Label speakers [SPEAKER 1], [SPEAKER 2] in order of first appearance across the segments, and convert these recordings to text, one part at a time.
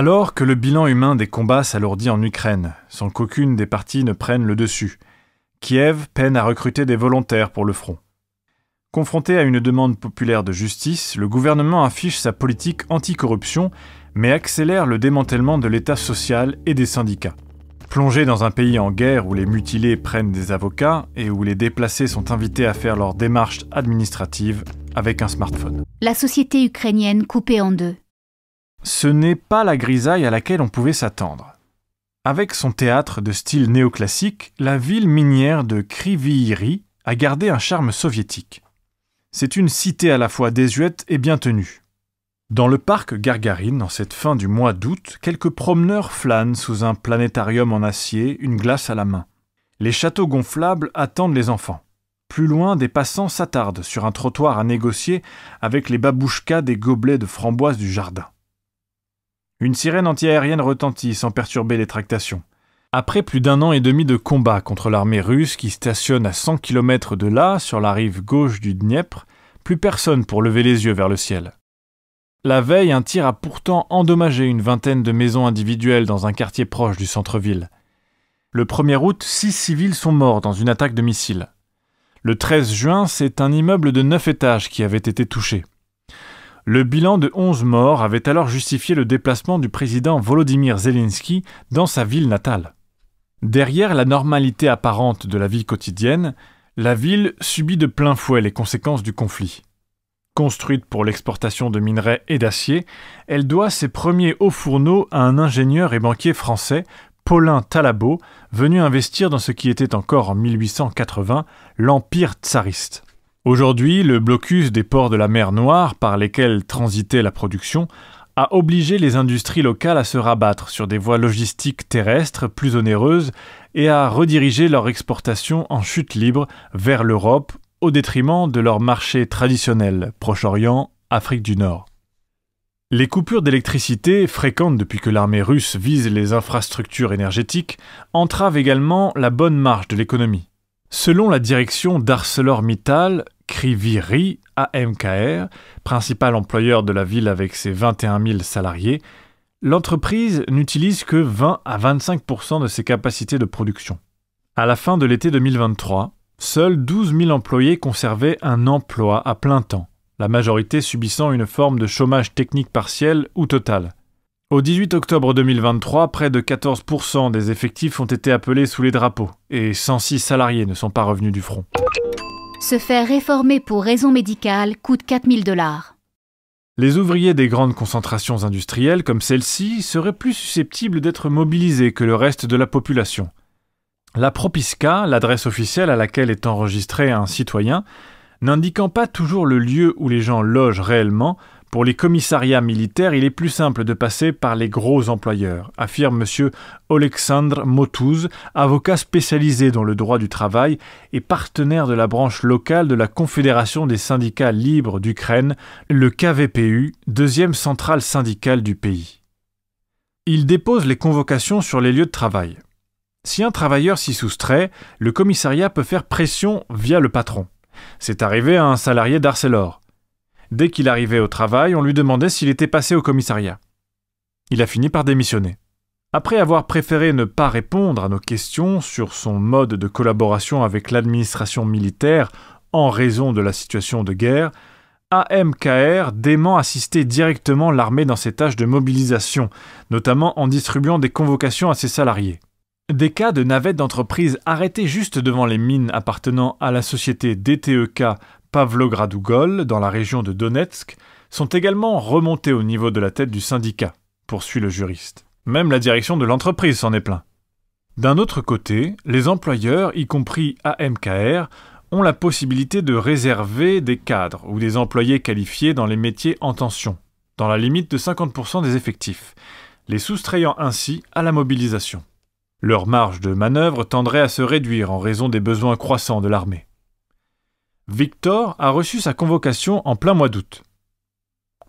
[SPEAKER 1] Alors que le bilan humain des combats s'alourdit en Ukraine, sans qu'aucune des parties ne prenne le dessus, Kiev peine à recruter des volontaires pour le front. Confronté à une demande populaire de justice, le gouvernement affiche sa politique anticorruption, mais accélère le démantèlement de l'État social et des syndicats. Plongé dans un pays en guerre où les mutilés prennent des avocats et où les déplacés sont invités à faire leurs démarches administratives avec un smartphone. La société ukrainienne coupée en deux. Ce n'est pas la grisaille à laquelle on pouvait s'attendre. Avec son théâtre de style néoclassique, la ville minière de Kriviiri a gardé un charme soviétique. C'est une cité à la fois désuète et bien tenue. Dans le parc Gargarine, en cette fin du mois d'août, quelques promeneurs flânent sous un planétarium en acier, une glace à la main. Les châteaux gonflables attendent les enfants. Plus loin, des passants s'attardent sur un trottoir à négocier avec les babouchkas des gobelets de framboises du jardin. Une sirène antiaérienne retentit sans perturber les tractations. Après plus d'un an et demi de combat contre l'armée russe qui stationne à 100 km de là, sur la rive gauche du Dniepr, plus personne pour lever les yeux vers le ciel. La veille, un tir a pourtant endommagé une vingtaine de maisons individuelles dans un quartier proche du centre-ville. Le 1er août, six civils sont morts dans une attaque de missiles. Le 13 juin, c'est un immeuble de neuf étages qui avait été touché. Le bilan de 11 morts avait alors justifié le déplacement du président Volodymyr Zelensky dans sa ville natale. Derrière la normalité apparente de la vie quotidienne, la ville subit de plein fouet les conséquences du conflit. Construite pour l'exportation de minerais et d'acier, elle doit ses premiers hauts fourneaux à un ingénieur et banquier français, Paulin Talabot, venu investir dans ce qui était encore en 1880 l'Empire tsariste. Aujourd'hui, le blocus des ports de la mer Noire par lesquels transitait la production a obligé les industries locales à se rabattre sur des voies logistiques terrestres plus onéreuses et à rediriger leur exportation en chute libre vers l'Europe au détriment de leurs marchés traditionnels, Proche-Orient, Afrique du Nord. Les coupures d'électricité, fréquentes depuis que l'armée russe vise les infrastructures énergétiques, entravent également la bonne marche de l'économie. Selon la direction d'ArcelorMittal, Kriviri AMKR, principal employeur de la ville avec ses 21 000 salariés, l'entreprise n'utilise que 20 à 25 de ses capacités de production. À la fin de l'été 2023, seuls 12 000 employés conservaient un emploi à plein temps, la majorité subissant une forme de chômage technique partiel ou total. Au 18 octobre 2023, près de 14% des effectifs ont été appelés sous les drapeaux et 106 salariés ne sont pas revenus du front. Se faire réformer pour raison médicale coûte 4000 dollars. Les ouvriers des grandes concentrations industrielles comme celle-ci seraient plus susceptibles d'être mobilisés que le reste de la population. La Propiska, l'adresse officielle à laquelle est enregistré un citoyen, n'indiquant pas toujours le lieu où les gens logent réellement, pour les commissariats militaires, il est plus simple de passer par les gros employeurs, affirme M. Oleksandr Motouz, avocat spécialisé dans le droit du travail et partenaire de la branche locale de la Confédération des syndicats libres d'Ukraine, le KVPU, deuxième centrale syndicale du pays. Il dépose les convocations sur les lieux de travail. Si un travailleur s'y soustrait, le commissariat peut faire pression via le patron. C'est arrivé à un salarié d'Arcelor. Dès qu'il arrivait au travail, on lui demandait s'il était passé au commissariat. Il a fini par démissionner. Après avoir préféré ne pas répondre à nos questions sur son mode de collaboration avec l'administration militaire en raison de la situation de guerre, AMKR dément assister directement l'armée dans ses tâches de mobilisation, notamment en distribuant des convocations à ses salariés. Des cas de navettes d'entreprise arrêtées juste devant les mines appartenant à la société DTEK Pavlogradougol, dans la région de Donetsk, sont également remontés au niveau de la tête du syndicat, poursuit le juriste. Même la direction de l'entreprise s'en est plaint. D'un autre côté, les employeurs, y compris AMKR, ont la possibilité de réserver des cadres ou des employés qualifiés dans les métiers en tension, dans la limite de 50% des effectifs, les soustrayant ainsi à la mobilisation. Leur marge de manœuvre tendrait à se réduire en raison des besoins croissants de l'armée. Victor a reçu sa convocation en plein mois d'août.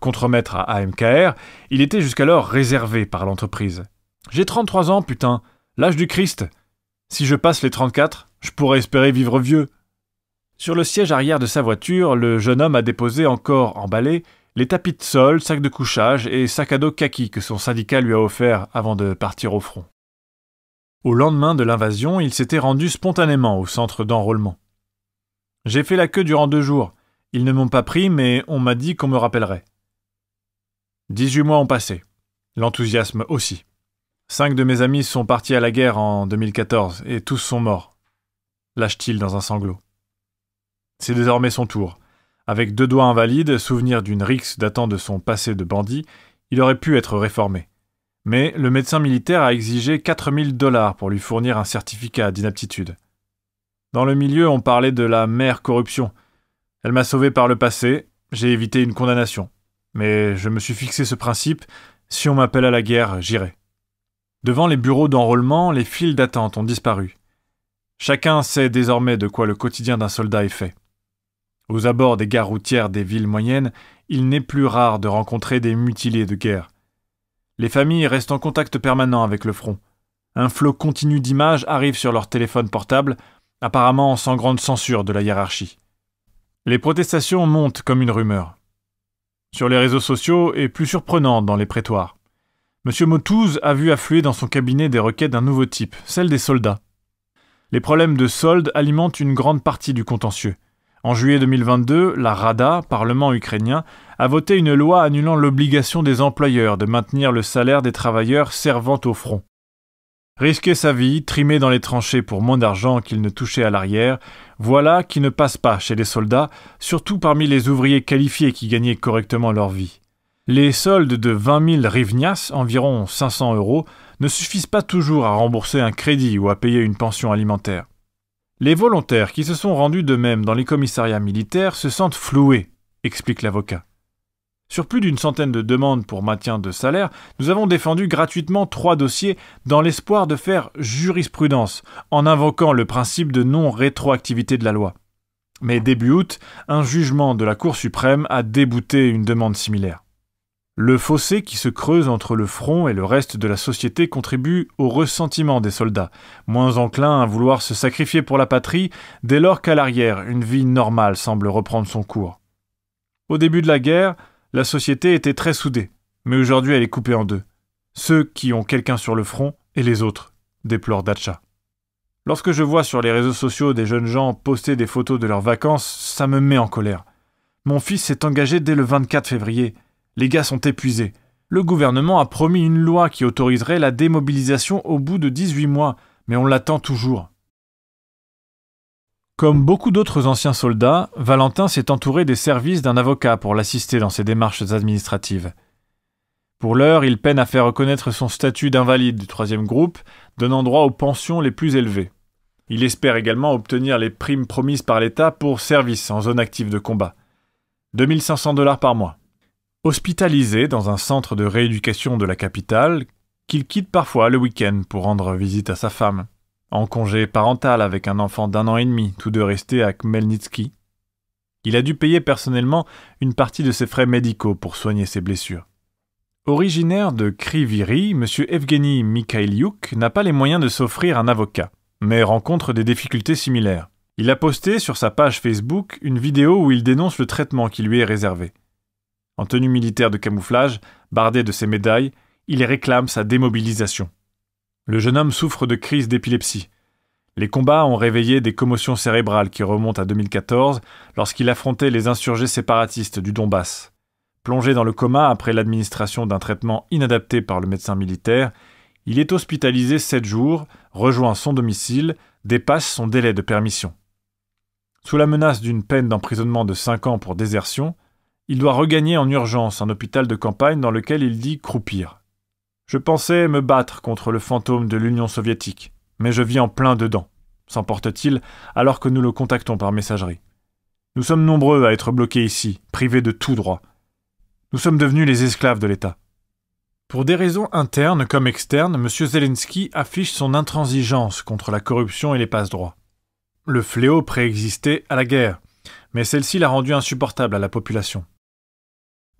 [SPEAKER 1] Contremaître à AMKR, il était jusqu'alors réservé par l'entreprise. J'ai 33 ans, putain, l'âge du Christ. Si je passe les 34, je pourrais espérer vivre vieux. Sur le siège arrière de sa voiture, le jeune homme a déposé encore emballé les tapis de sol, sacs de couchage et sac à dos kaki que son syndicat lui a offert avant de partir au front. Au lendemain de l'invasion, il s'était rendu spontanément au centre d'enrôlement. J'ai fait la queue durant deux jours. Ils ne m'ont pas pris, mais on m'a dit qu'on me rappellerait. Dix-huit mois ont passé. L'enthousiasme aussi. Cinq de mes amis sont partis à la guerre en 2014 et tous sont morts. Lâche-t-il dans un sanglot. C'est désormais son tour. Avec deux doigts invalides, souvenir d'une rixe datant de son passé de bandit, il aurait pu être réformé. Mais le médecin militaire a exigé 4000 dollars pour lui fournir un certificat d'inaptitude. Dans le milieu, on parlait de la mère corruption. Elle m'a sauvé par le passé, j'ai évité une condamnation. Mais je me suis fixé ce principe, si on m'appelle à la guerre, j'irai. Devant les bureaux d'enrôlement, les files d'attente ont disparu. Chacun sait désormais de quoi le quotidien d'un soldat est fait. Aux abords des gares routières des villes moyennes, il n'est plus rare de rencontrer des mutilés de guerre. Les familles restent en contact permanent avec le front. Un flot continu d'images arrive sur leur téléphone portable, apparemment sans grande censure de la hiérarchie. Les protestations montent comme une rumeur. Sur les réseaux sociaux et plus surprenant dans les prétoires. M. Motouz a vu affluer dans son cabinet des requêtes d'un nouveau type, celle des soldats. Les problèmes de soldes alimentent une grande partie du contentieux. En juillet 2022, la Rada, parlement ukrainien, a voté une loi annulant l'obligation des employeurs de maintenir le salaire des travailleurs servant au front. Risquer sa vie, trimer dans les tranchées pour moins d'argent qu'il ne touchait à l'arrière, voilà qui ne passe pas chez les soldats, surtout parmi les ouvriers qualifiés qui gagnaient correctement leur vie. Les soldes de 20 000 rivnias, environ 500 euros, ne suffisent pas toujours à rembourser un crédit ou à payer une pension alimentaire. Les volontaires qui se sont rendus de même dans les commissariats militaires se sentent floués, explique l'avocat. Sur plus d'une centaine de demandes pour maintien de salaire, nous avons défendu gratuitement trois dossiers dans l'espoir de faire jurisprudence, en invoquant le principe de non-rétroactivité de la loi. Mais début août, un jugement de la Cour suprême a débouté une demande similaire. Le fossé qui se creuse entre le front et le reste de la société contribue au ressentiment des soldats, moins enclins à vouloir se sacrifier pour la patrie dès lors qu'à l'arrière, une vie normale semble reprendre son cours. Au début de la guerre, la société était très soudée, mais aujourd'hui elle est coupée en deux. Ceux qui ont quelqu'un sur le front et les autres, déplore Dacha. Lorsque je vois sur les réseaux sociaux des jeunes gens poster des photos de leurs vacances, ça me met en colère. Mon fils s'est engagé dès le 24 février. Les gars sont épuisés. Le gouvernement a promis une loi qui autoriserait la démobilisation au bout de 18 mois, mais on l'attend toujours. Comme beaucoup d'autres anciens soldats, Valentin s'est entouré des services d'un avocat pour l'assister dans ses démarches administratives. Pour l'heure, il peine à faire reconnaître son statut d'invalide du troisième groupe, donnant droit aux pensions les plus élevées. Il espère également obtenir les primes promises par l'État pour service en zone active de combat. 2500 dollars par mois. Hospitalisé dans un centre de rééducation de la capitale, qu'il quitte parfois le week-end pour rendre visite à sa femme en congé parental avec un enfant d'un an et demi, tous deux restés à Khmelnytsky. Il a dû payer personnellement une partie de ses frais médicaux pour soigner ses blessures. Originaire de Kriviri, M. Evgeny Mikhailiouk n'a pas les moyens de s'offrir un avocat, mais rencontre des difficultés similaires. Il a posté sur sa page Facebook une vidéo où il dénonce le traitement qui lui est réservé. En tenue militaire de camouflage, bardé de ses médailles, il réclame sa démobilisation. Le jeune homme souffre de crises d'épilepsie. Les combats ont réveillé des commotions cérébrales qui remontent à 2014 lorsqu'il affrontait les insurgés séparatistes du Donbass. Plongé dans le coma après l'administration d'un traitement inadapté par le médecin militaire, il est hospitalisé sept jours, rejoint son domicile, dépasse son délai de permission. Sous la menace d'une peine d'emprisonnement de cinq ans pour désertion, il doit regagner en urgence un hôpital de campagne dans lequel il dit croupir. Je pensais me battre contre le fantôme de l'Union soviétique, mais je vis en plein dedans, s'emporte-t-il alors que nous le contactons par messagerie. Nous sommes nombreux à être bloqués ici, privés de tout droit. Nous sommes devenus les esclaves de l'État. Pour des raisons internes comme externes, M. Zelensky affiche son intransigeance contre la corruption et les passe-droits. Le fléau préexistait à la guerre, mais celle-ci l'a rendu insupportable à la population.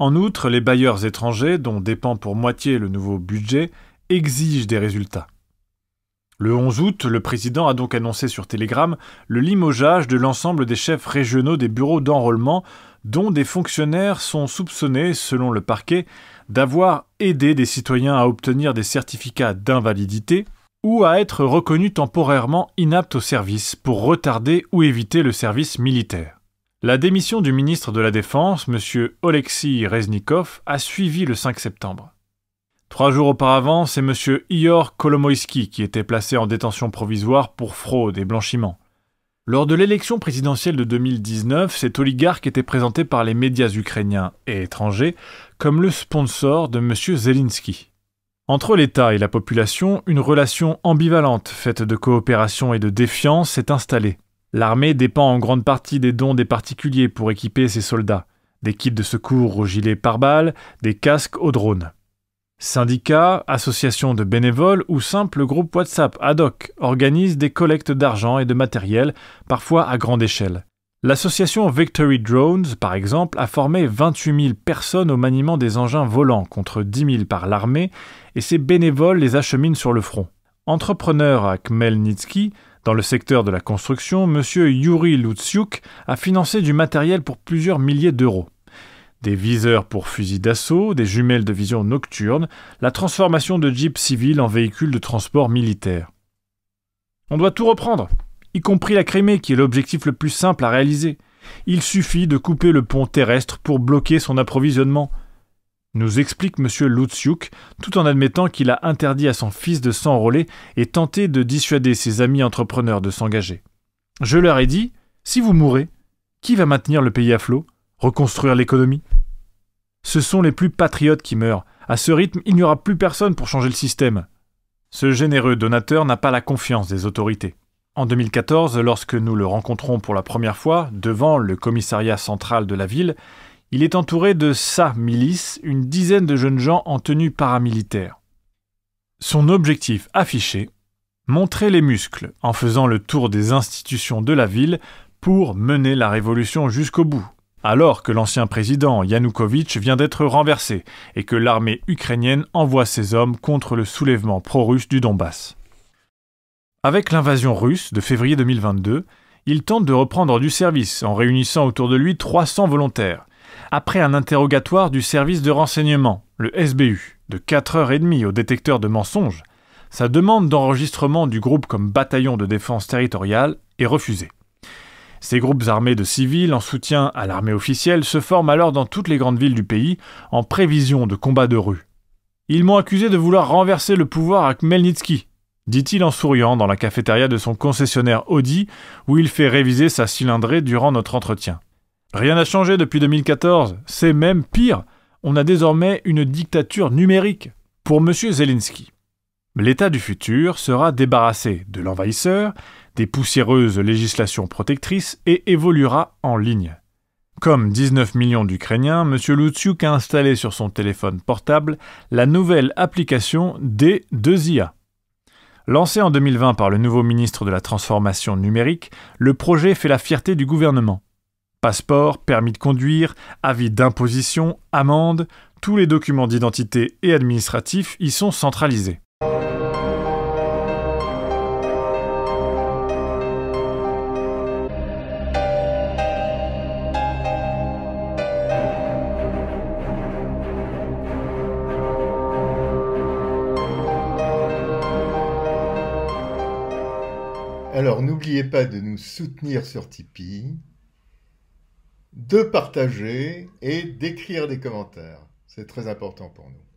[SPEAKER 1] En outre, les bailleurs étrangers, dont dépend pour moitié le nouveau budget, exigent des résultats. Le 11 août, le président a donc annoncé sur Telegram le limogeage de l'ensemble des chefs régionaux des bureaux d'enrôlement, dont des fonctionnaires sont soupçonnés, selon le parquet, d'avoir aidé des citoyens à obtenir des certificats d'invalidité ou à être reconnus temporairement inaptes au service pour retarder ou éviter le service militaire. La démission du ministre de la Défense, M. Oleksiy Reznikov, a suivi le 5 septembre. Trois jours auparavant, c'est M. Ior Kolomoïski qui était placé en détention provisoire pour fraude et blanchiment. Lors de l'élection présidentielle de 2019, cet oligarque était présenté par les médias ukrainiens et étrangers comme le sponsor de M. Zelensky. Entre l'État et la population, une relation ambivalente faite de coopération et de défiance s'est installée. L'armée dépend en grande partie des dons des particuliers pour équiper ses soldats, des kits de secours aux gilets pare-balles, des casques aux drones. Syndicats, associations de bénévoles ou simples groupes WhatsApp ad hoc organisent des collectes d'argent et de matériel, parfois à grande échelle. L'association Victory Drones, par exemple, a formé 28 000 personnes au maniement des engins volants contre 10 000 par l'armée, et ces bénévoles les acheminent sur le front. Entrepreneur à Khmelnytsky, dans le secteur de la construction, M. Yuri Lutsiuk a financé du matériel pour plusieurs milliers d'euros. Des viseurs pour fusils d'assaut, des jumelles de vision nocturne, la transformation de jeeps civils en véhicules de transport militaire. On doit tout reprendre, y compris la Crimée qui est l'objectif le plus simple à réaliser. Il suffit de couper le pont terrestre pour bloquer son approvisionnement nous explique M. Lutsiuk, tout en admettant qu'il a interdit à son fils de s'enrôler et tenté de dissuader ses amis entrepreneurs de s'engager. Je leur ai dit si vous mourrez, qui va maintenir le pays à flot Reconstruire l'économie Ce sont les plus patriotes qui meurent. À ce rythme, il n'y aura plus personne pour changer le système. Ce généreux donateur n'a pas la confiance des autorités. En 2014, lorsque nous le rencontrons pour la première fois devant le commissariat central de la ville, il est entouré de sa milice, une dizaine de jeunes gens en tenue paramilitaire. Son objectif affiché montrer les muscles en faisant le tour des institutions de la ville pour mener la révolution jusqu'au bout. Alors que l'ancien président Yanukovych vient d'être renversé et que l'armée ukrainienne envoie ses hommes contre le soulèvement pro-russe du Donbass. Avec l'invasion russe de février 2022, il tente de reprendre du service en réunissant autour de lui 300 volontaires après un interrogatoire du service de renseignement, le SBU, de 4h30 au détecteur de mensonges, sa demande d'enregistrement du groupe comme bataillon de défense territoriale est refusée. Ces groupes armés de civils en soutien à l'armée officielle se forment alors dans toutes les grandes villes du pays en prévision de combats de rue. Ils m'ont accusé de vouloir renverser le pouvoir à Khmelnytsky, dit-il en souriant dans la cafétéria de son concessionnaire Audi où il fait réviser sa cylindrée durant notre entretien. Rien n'a changé depuis 2014, c'est même pire, on a désormais une dictature numérique pour M. Zelensky. L'État du futur sera débarrassé de l'envahisseur, des poussiéreuses législations protectrices et évoluera en ligne. Comme 19 millions d'Ukrainiens, M. Lutsiuk a installé sur son téléphone portable la nouvelle application D2IA. Lancé en 2020 par le nouveau ministre de la Transformation numérique, le projet fait la fierté du gouvernement. Passeport, permis de conduire, avis d'imposition, amende, tous les documents d'identité et administratifs y sont centralisés. Alors n'oubliez pas de nous soutenir sur Tipeee de partager et d'écrire des commentaires. C'est très important pour nous.